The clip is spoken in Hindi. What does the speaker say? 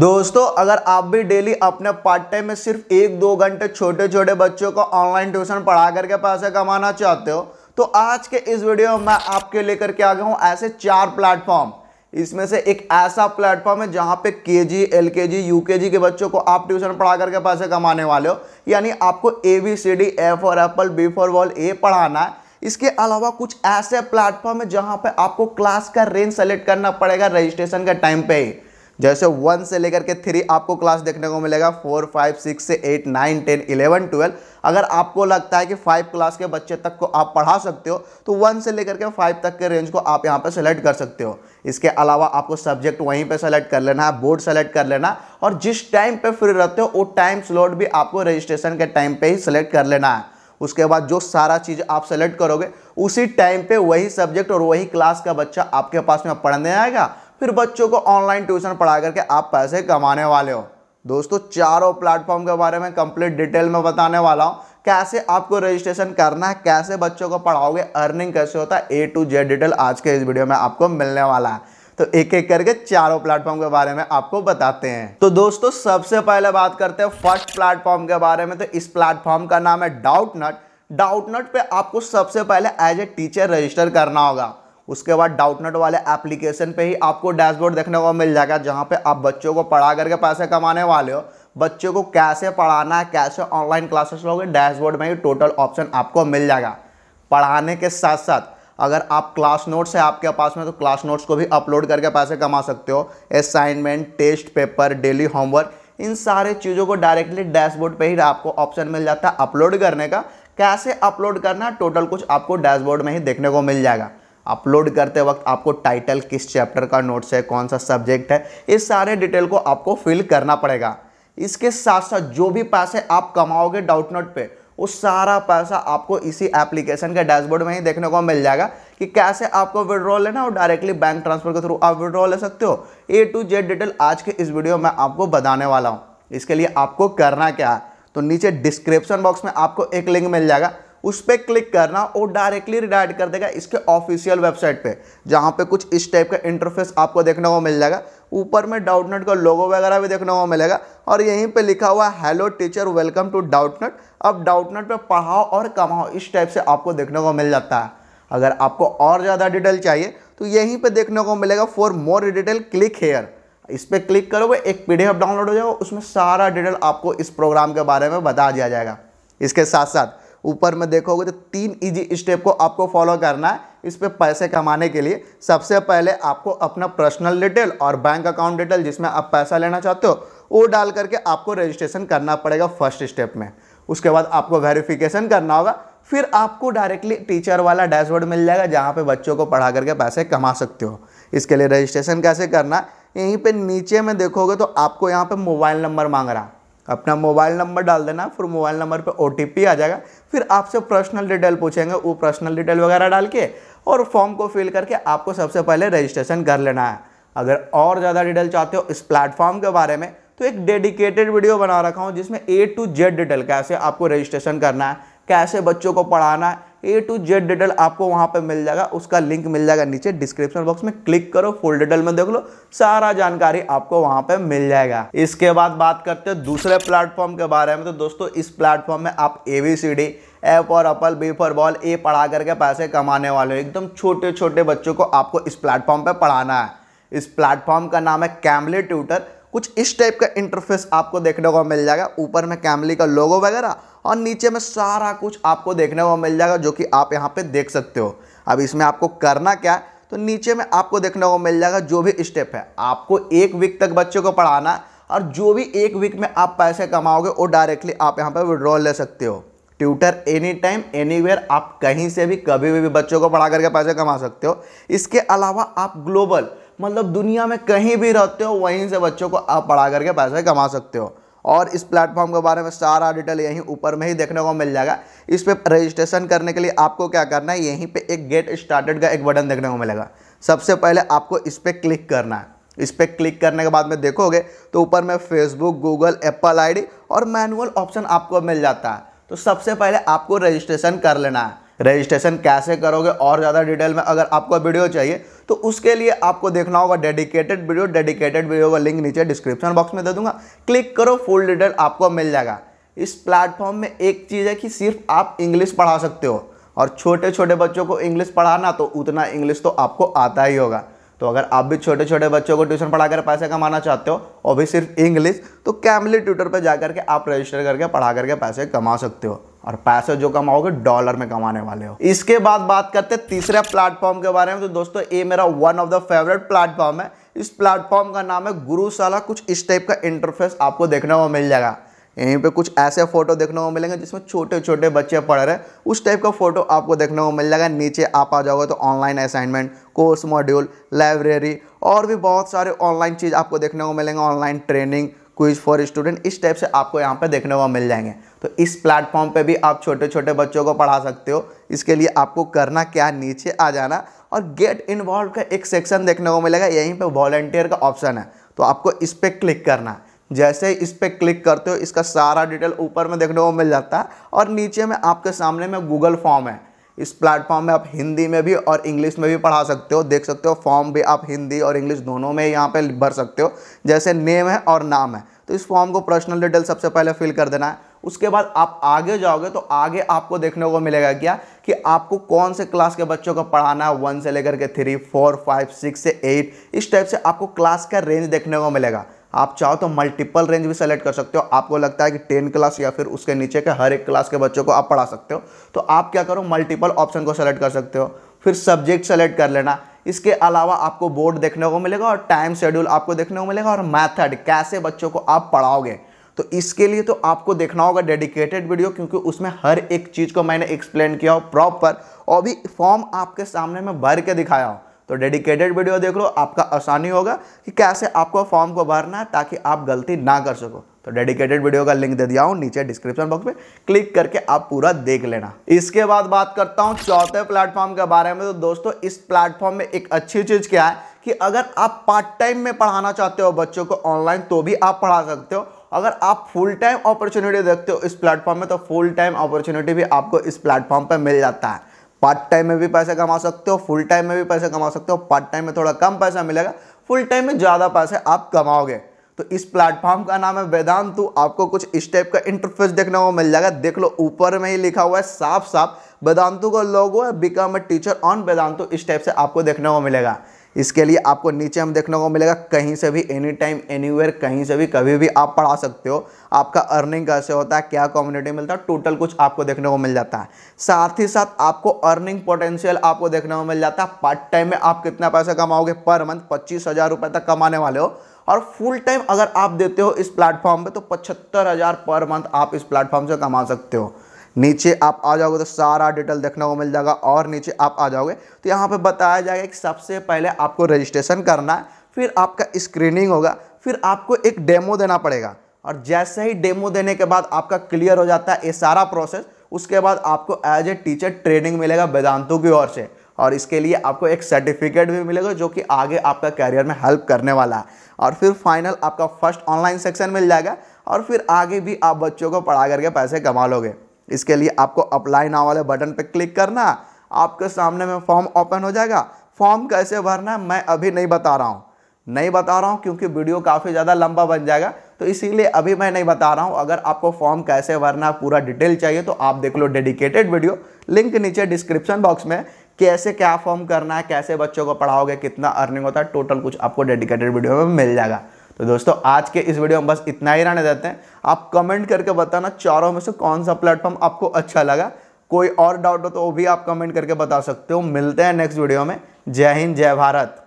दोस्तों अगर आप भी डेली अपने पार्ट टाइम में सिर्फ एक दो घंटे छोटे छोटे बच्चों को ऑनलाइन ट्यूशन पढ़ा करके पैसे कमाना चाहते हो तो आज के इस वीडियो में मैं आपके लेकर के आ गया हूँ ऐसे चार प्लेटफॉर्म इसमें से एक ऐसा प्लेटफॉर्म है जहाँ पे के जी एल के जी यू के जी के बच्चों को आप ट्यूशन पढ़ा करके पैसे कमाने वाले हो यानी आपको A B C D A for apple B for ball A पढ़ाना है इसके अलावा कुछ ऐसे प्लेटफॉर्म है जहाँ पे आपको क्लास का रेंज सेलेक्ट करना पड़ेगा रजिस्ट्रेशन के टाइम पे ही जैसे वन से लेकर के थ्री आपको क्लास देखने को मिलेगा फोर फाइव सिक्स से eight nine ten eleven twelve अगर आपको लगता है कि फाइव क्लास के बच्चे तक को आप पढ़ा सकते हो तो वन से लेकर के फाइव तक के रेंज को आप यहाँ पर सेलेक्ट कर सकते हो इसके अलावा आपको सब्जेक्ट वहीं पर सेलेक्ट कर लेना है बोर्ड सेलेक्ट कर लेना और जिस टाइम पर फ्री रहते हो वो टाइम स्लॉट भी आपको रजिस्ट्रेशन के टाइम पर ही सेलेक्ट कर लेना है उसके बाद जो सारा चीज़ आप सेलेक्ट करोगे उसी टाइम पे वही सब्जेक्ट और वही क्लास का बच्चा आपके पास में पढ़ने आएगा फिर बच्चों को ऑनलाइन ट्यूशन पढ़ा करके आप पैसे कमाने वाले हो दोस्तों चारों प्लेटफॉर्म के बारे में कंप्लीट डिटेल में बताने वाला हूँ कैसे आपको रजिस्ट्रेशन करना है कैसे बच्चों को पढ़ाओगे अर्निंग कैसे होता है ए टू जेड डिटेल आज के इस वीडियो में आपको मिलने वाला है तो एक एक करके चारों प्लेटफॉर्म के बारे में आपको बताते हैं तो दोस्तों सबसे पहले बात करते हैं फर्स्ट प्लेटफॉर्म के बारे में तो इस प्लेटफॉर्म का नाम है डाउट नट डाउट नट पे आपको सबसे पहले एज ए टीचर रजिस्टर करना होगा उसके बाद डाउटनेट वाले एप्लीकेशन पे ही आपको डैशबोर्ड देखने को मिल जाएगा जहाँ पे आप बच्चों को पढ़ा करके पैसे कमाने वाले हो बच्चों को कैसे पढ़ाना है कैसे ऑनलाइन क्लासेस लोगे डैशबोर्ड में ही टोटल ऑप्शन आपको मिल जाएगा पढ़ाने के साथ साथ अगर आप क्लास नोट्स है आपके पास में तो क्लास नोट्स को भी अपलोड करके पैसे कमा सकते हो assignment test paper daily homework इन सारे चीज़ों को डायरेक्टली डैशबोर्ड पे ही आपको ऑप्शन मिल जाता है अपलोड करने का कैसे अपलोड करना टोटल कुछ आपको डैशबोर्ड में ही देखने को मिल जाएगा अपलोड करते वक्त आपको टाइटल किस चैप्टर का नोट्स है कौन सा सब्जेक्ट है इस सारे डिटेल को आपको फिल करना पड़ेगा इसके साथ साथ जो भी पैसे आप कमाओगे डाउट नोट पे वो सारा पैसा आपको इसी एप्लीकेशन के डैशबोर्ड में ही देखने को मिल जाएगा कि कैसे आपको विड्रॉ लेना और डायरेक्टली बैंक ट्रांसफर के थ्रू आप विड्रॉ ले सकते हो ए टू जेड डिटेल आज के इस वीडियो में आपको बताने वाला हूँ इसके लिए आपको करना क्या है तो नीचे डिस्क्रिप्शन बॉक्स में आपको एक लिंक मिल जाएगा उस पर क्लिक करना और डायरेक्टली रिडायट कर देगा इसके ऑफिशियल वेबसाइट पे जहाँ पे कुछ इस टाइप का इंटरफेस आपको देखने को मिल जाएगा ऊपर में डाउटनेट का लोगो वगैरह भी देखने को मिलेगा और यहीं पे लिखा हुआ है hello teacher welcome to Doubtnut अब डाउटनेट पे पढ़ाओ और कमाओ इस टाइप से आपको देखने को मिल जाता है अगर आपको और ज़्यादा डिटेल चाहिए तो यहीं पर देखने को मिलेगा for more detail click here इस पर क्लिक करोगे एक पी डाउनलोड हो जाएगा उसमें सारा डिटेल आपको इस प्रोग्राम के बारे में बता दिया जाएगा इसके साथ साथ ऊपर में देखोगे तो तीन इजी स्टेप को आपको फॉलो करना है इस पर पैसे कमाने के लिए सबसे पहले आपको अपना पर्सनल डिटेल और बैंक अकाउंट डिटेल जिसमें आप पैसा लेना चाहते हो वो डाल करके आपको रजिस्ट्रेशन करना पड़ेगा फर्स्ट स्टेप में उसके बाद आपको वेरिफिकेशन करना होगा फिर आपको डायरेक्टली टीचर वाला डैशबोर्ड मिल जाएगा जहाँ पे बच्चों को पढ़ा करके पैसे कमा सकते हो इसके लिए रजिस्ट्रेशन कैसे करना यहीं पे नीचे में देखोगे तो आपको यहाँ पे मोबाइल नंबर मांग रहा है अपना मोबाइल नंबर डाल देना फिर मोबाइल नंबर पे ओ आ जाएगा फिर आपसे पर्सनल डिटेल पूछेंगे वो पर्सनल डिटेल वगैरह डाल के और फॉर्म को फिल करके आपको सबसे पहले रजिस्ट्रेशन कर लेना है अगर और ज़्यादा डिटेल चाहते हो इस प्लेटफॉर्म के बारे में तो एक डेडिकेटेड वीडियो बना रखा हूँ जिसमें ए टू जेड डिटेल कैसे आपको रजिस्ट्रेशन करना है कैसे बच्चों को पढ़ाना है ए टू जेड डिटेल आपको वहाँ पर मिल जाएगा उसका लिंक मिल जाएगा नीचे डिस्क्रिप्शन बॉक्स में क्लिक करो फुल डिटेल में देख लो सारा जानकारी आपको वहाँ पर मिल जाएगा इसके बाद बात करते हैं दूसरे प्लेटफॉर्म के बारे में तो दोस्तों इस प्लेटफॉर्म में आप A B C D A for apple B for ball A पढ़ा करके पैसे कमाने वाले हो एकदम छोटे छोटे बच्चों को आपको इस प्लेटफॉर्म पर पढ़ाना है इस प्लेटफॉर्म का नाम है कैमले ट्यूटर कुछ इस टाइप का इंटरफेस आपको देखने को मिल जाएगा ऊपर में कैमली का लोगो वगैरह और नीचे में सारा कुछ आपको देखने को मिल जाएगा जो कि आप यहाँ पे देख सकते हो अब इसमें आपको करना क्या है तो नीचे में आपको देखने को मिल जाएगा जो भी स्टेप है आपको एक वीक तक बच्चों को पढ़ाना और जो भी एक वीक में आप पैसे कमाओगे वो डायरेक्टली आप यहाँ पर विड्रॉल ले सकते हो ट्यूटर एनी टाइम एनी आप कहीं से भी कभी भी, भी बच्चों को पढ़ा करके पैसे कमा सकते हो इसके अलावा आप ग्लोबल मतलब दुनिया में कहीं भी रहते हो वहीं से बच्चों को आप पढ़ा करके पैसे कमा सकते हो और इस प्लेटफॉर्म के बारे में सारा डिटेल यहीं ऊपर में ही देखने को मिल जाएगा इस पर रजिस्ट्रेशन करने के लिए आपको क्या करना है यहीं पे एक गेट स्टार्टेड का एक बटन देखने को मिलेगा सबसे पहले आपको इस पर क्लिक करना है इस पर क्लिक करने के बाद में देखोगे तो ऊपर में फेसबुक गूगल एप्पल आई और मैनुअल ऑप्शन आपको मिल जाता है तो सबसे पहले आपको रजिस्ट्रेशन कर लेना है रजिस्ट्रेशन कैसे करोगे और ज़्यादा डिटेल में अगर आपको वीडियो चाहिए तो उसके लिए आपको देखना होगा डेडिकेटेड वीडियो डेडिकेटेड वीडियो का लिंक नीचे डिस्क्रिप्शन बॉक्स में दे दूंगा क्लिक करो फुल डिटेल आपको मिल जाएगा इस प्लेटफॉर्म में एक चीज़ है कि सिर्फ आप इंग्लिश पढ़ा सकते हो और छोटे छोटे बच्चों को इंग्लिश पढ़ाना तो उतना इंग्लिश तो आपको आता ही होगा तो अगर आप भी छोटे छोटे बच्चों को ट्यूशन पढ़ा कर पैसे कमाना चाहते हो और भी सिर्फ इंग्लिश तो कैमली ट्यूटर पर जा करके आप रजिस्टर करके पढ़ा करके पैसे कमा सकते हो और पैसे जो कमाओगे डॉलर में कमाने वाले हो इसके बाद बात करते हैं तीसरे प्लेटफॉर्म के बारे में तो दोस्तों ये मेरा one of the favourite platform है इस प्लेटफॉर्म का नाम है गुरुशाला कुछ इस टाइप का इंटरफेस आपको देखने को मिल जाएगा यहीं पे कुछ ऐसे फोटो देखने को मिलेंगे जिसमें छोटे छोटे बच्चे पढ़ रहे हैं उस टाइप का फोटो आपको देखने को मिल जाएगा नीचे आप आ जाओगे तो online assignment course module library और भी बहुत सारे ऑनलाइन चीज़ आपको देखने को मिलेंगे online training quiz for student इस टाइप से आपको यहाँ पर देखने को मिल जाएंगे तो इस प्लेटफॉर्म पर भी आप छोटे छोटे बच्चों को पढ़ा सकते हो इसके लिए आपको करना क्या नीचे आ जाना और गेट इन्वॉल्व का एक सेक्शन देखने को मिलेगा यहीं पर वॉलेंटियर का ऑप्शन है तो आपको इस पर क्लिक करना है जैसे ही इस पर क्लिक करते हो इसका सारा डिटेल ऊपर में देखने को मिल जाता है और नीचे में आपके सामने में गूगल फॉर्म है इस प्लेटफॉर्म में आप हिंदी में भी और इंग्लिश में भी पढ़ा सकते हो देख सकते हो फॉर्म भी आप हिंदी और इंग्लिश दोनों में यहाँ पे भर सकते हो जैसे नेम है और नाम है तो इस फॉर्म को पर्सनल डिटेल सबसे पहले फिल कर देना है उसके बाद आप आगे जाओगे तो आगे आपको देखने को मिलेगा क्या कि आपको कौन से क्लास के बच्चों को पढ़ाना है वन से लेकर के थ्री फोर फाइव सिक्स से एट इस टाइप से आपको क्लास का रेंज देखने को मिलेगा आप चाहो तो मल्टीपल रेंज भी सेलेक्ट कर सकते हो आपको लगता है कि टेन क्लास या फिर उसके नीचे के हर एक क्लास के बच्चों को आप पढ़ा सकते हो तो आप क्या करो मल्टीपल ऑप्शन को सेलेक्ट कर सकते हो फिर सब्जेक्ट सेलेक्ट कर लेना इसके अलावा आपको बोर्ड देखने को मिलेगा और टाइम शेड्यूल आपको देखने को मिलेगा और मैथड कैसे बच्चों को आप पढ़ाओगे तो इसके लिए तो आपको देखना होगा डेडिकेटेड वीडियो क्योंकि उसमें हर एक चीज़ को मैंने एक्सप्लेन किया हो प्रॉपर और भी फॉर्म आपके सामने में भर के दिखाया हो तो डेडिकेटेड वीडियो देख लो आपका आसानी होगा कि कैसे आपको फॉर्म को भरना है ताकि आप गलती ना कर सको तो डेडिकेटेड वीडियो का लिंक दे दिया हूँ नीचे डिस्क्रिप्शन बॉक्स में क्लिक करके आप पूरा देख लेना इसके बाद बात करता हूँ चौथे प्लेटफॉर्म के बारे में तो दोस्तों इस प्लेटफॉर्म में एक अच्छी चीज़ क्या है कि अगर आप पार्ट टाइम में पढ़ाना चाहते हो बच्चों को ऑनलाइन तो भी आप पढ़ा सकते हो अगर आप फुल टाइम अपॉर्चुनिटी देखते हो इस प्लेटफॉर्म में तो फुल टाइम अपॉर्चुनिटी भी आपको इस प्लेटफॉर्म पर मिल जाता है पार्ट टाइम में भी पैसे कमा सकते हो फुल टाइम में भी पैसे कमा सकते हो पार्ट टाइम में थोड़ा कम पैसा मिलेगा फुल टाइम में ज़्यादा पैसे आप कमाओगे तो इस प्लेटफॉर्म का नाम है वेदांतु तो आपको कुछ इस टाइप का इंटरफेस देखने को मिल जाएगा देख लो ऊपर में ही लिखा हुआ है साफ साफ वेदांतु का लोगो है become a teacher on Vedantu इस टाइप से आपको देखने को मिलेगा इसके लिए आपको नीचे हम देखने को मिलेगा कहीं से भी एनी टाइम एनी कहीं से भी कभी भी आप पढ़ा सकते हो आपका अर्निंग कैसे होता है क्या कम्युनिटी मिलता है टोटल कुछ आपको देखने को मिल जाता है साथ ही साथ आपको अर्निंग पोटेंशियल आपको देखने को मिल जाता है पार्ट टाइम में आप कितना पैसा कमाओगे पर मंथ पच्चीस हज़ार रुपये तक कमाने वाले हो और फुल टाइम अगर आप देते हो इस प्लेटफॉर्म पर तो पचहत्तर हज़ार पर मंथ आप इस प्लेटफॉर्म से कमा सकते हो नीचे आप आ जाओगे तो सारा डिटेल देखने को मिल जाएगा और नीचे आप आ जाओगे तो यहाँ पर बताया जाएगा कि सबसे पहले आपको रजिस्ट्रेशन करना है फिर आपका स्क्रीनिंग होगा फिर आपको एक डेमो देना पड़ेगा और जैसे ही डेमो देने के बाद आपका क्लियर हो जाता है ये सारा प्रोसेस उसके बाद आपको एज ए टीचर ट्रेनिंग मिलेगा वेदांतों की ओर से और इसके लिए आपको एक सर्टिफिकेट भी मिलेगा जो कि आगे आपका कैरियर में हेल्प करने वाला है और फिर फाइनल आपका फर्स्ट ऑनलाइन सेक्शन मिल जाएगा और फिर आगे भी आप बच्चों को पढ़ा करके पैसे कमा लोगे इसके लिए आपको अप्लाई नाव वाले बटन पर क्लिक करना आपके सामने में फॉर्म ओपन हो जाएगा फॉर्म कैसे भरना है मैं अभी नहीं बता रहा हूँ नहीं बता रहा हूँ क्योंकि वीडियो काफ़ी ज़्यादा लंबा बन जाएगा तो इसीलिए अभी मैं नहीं बता रहा हूँ अगर आपको फॉर्म कैसे भरना पूरा डिटेल चाहिए तो आप देख लो डेडिकेटेड वीडियो लिंक नीचे डिस्क्रिप्शन बॉक्स में कैसे क्या फॉर्म करना है कैसे बच्चों को पढ़ाओगे कितना अर्निंग होता है टोटल कुछ आपको डेडिकेटेड वीडियो में मिल जाएगा तो दोस्तों आज के इस वीडियो में बस इतना ही रहने देते हैं आप कमेंट करके बताना चारों में से कौन सा प्लेटफॉर्म आपको अच्छा लगा कोई और डाउट हो तो वो भी आप कमेंट करके बता सकते हो मिलते हैं नेक्स्ट वीडियो में जय हिंद जय भारत